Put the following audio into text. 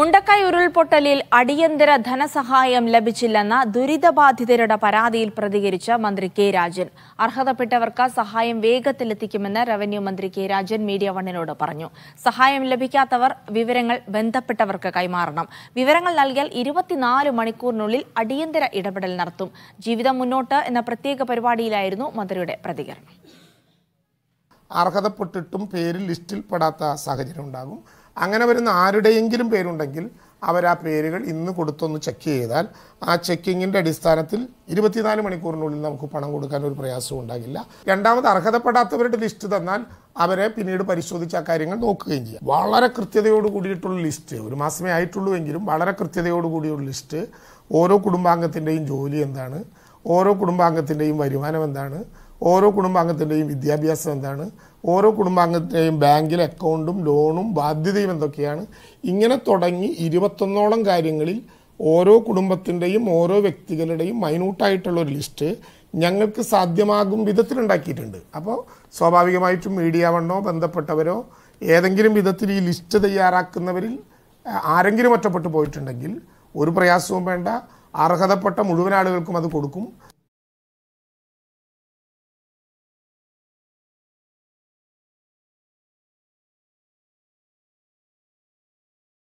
മുണ്ടക്കൈ ഉരുൾപൊട്ടലിൽ അടിയന്തര ധനസഹായം ലഭിച്ചില്ലെന്ന ദുരിതബാധിതരുടെ പരാതിയിൽ പ്രതികരിച്ച മന്ത്രി കെ രാജൻ അർഹതപ്പെട്ടവർക്ക് സഹായം വേഗത്തിലെത്തിക്കുമെന്ന് റവന്യൂ മന്ത്രി കെ രാജൻ മീഡിയ വണ്ണിനോട് പറഞ്ഞു സഹായം ലഭിക്കാത്തവർ വിവരങ്ങൾ ബന്ധപ്പെട്ടവർക്ക് കൈമാറണം വിവരങ്ങൾ നൽകിയാൽ ഇരുപത്തിനാല് മണിക്കൂറിനുള്ളിൽ അടിയന്തര ഇടപെടൽ നടത്തും ജീവിതം മുന്നോട്ട് എന്ന പ്രത്യേക പരിപാടിയിലായിരുന്നു മന്ത്രിയുടെ പ്രതികരണം അർഹതപ്പെട്ടിട്ടും പേര് ലിസ്റ്റിൽ പെടാത്ത സാഹചര്യം ഉണ്ടാകും അങ്ങനെ വരുന്ന ആരുടെയെങ്കിലും പേരുണ്ടെങ്കിൽ അവർ ആ പേരുകൾ ഇന്ന് കൊടുത്തൊന്ന് ചെക്ക് ചെയ്താൽ ആ ചെക്കിങ്ങിൻ്റെ അടിസ്ഥാനത്തിൽ ഇരുപത്തിനാല് മണിക്കൂറിനുള്ളിൽ നമുക്ക് പണം കൊടുക്കാൻ ഒരു പ്രയാസവും ഉണ്ടാകില്ല രണ്ടാമത് അർഹതപ്പെടാത്തവരുടെ ലിസ്റ്റ് തന്നാൽ അവരെ പിന്നീട് പരിശോധിച്ച് ആ കാര്യങ്ങൾ നോക്കുകയും ചെയ്യാം വളരെ കൃത്യതയോട് കൂടിയിട്ടുള്ള ലിസ്റ്റ് ഒരു മാസമേ ആയിട്ടുള്ളൂ എങ്കിലും വളരെ കൃത്യതയോട് കൂടിയുള്ള ലിസ്റ്റ് ഓരോ കുടുംബാംഗത്തിൻ്റെയും ജോലി എന്താണ് ഓരോ കുടുംബാംഗത്തിൻ്റെയും വരുമാനം എന്താണ് ഓരോ കുടുംബാംഗത്തിൻ്റെയും വിദ്യാഭ്യാസം എന്താണ് ഓരോ കുടുംബാംഗത്തിൻ്റെയും ബാങ്കിൽ അക്കൗണ്ടും ലോണും ബാധ്യതയും എന്തൊക്കെയാണ് ഇങ്ങനെ തുടങ്ങി ഇരുപത്തൊന്നോളം കാര്യങ്ങളിൽ ഓരോ കുടുംബത്തിൻ്റെയും ഓരോ വ്യക്തികളുടെയും മൈന്യൂട്ടായിട്ടുള്ള ഒരു ലിസ്റ്റ് ഞങ്ങൾക്ക് സാധ്യമാകും വിധത്തിലുണ്ടാക്കിയിട്ടുണ്ട് അപ്പോൾ സ്വാഭാവികമായിട്ടും മീഡിയ വണ്ണോ ബന്ധപ്പെട്ടവരോ ഏതെങ്കിലും വിധത്തിൽ ഈ ലിസ്റ്റ് തയ്യാറാക്കുന്നവരിൽ ആരെങ്കിലും ഒറ്റപ്പെട്ടു പോയിട്ടുണ്ടെങ്കിൽ ഒരു പ്രയാസവും വേണ്ട അർഹതപ്പെട്ട മുഴുവൻ ആളുകൾക്കും അത് കൊടുക്കും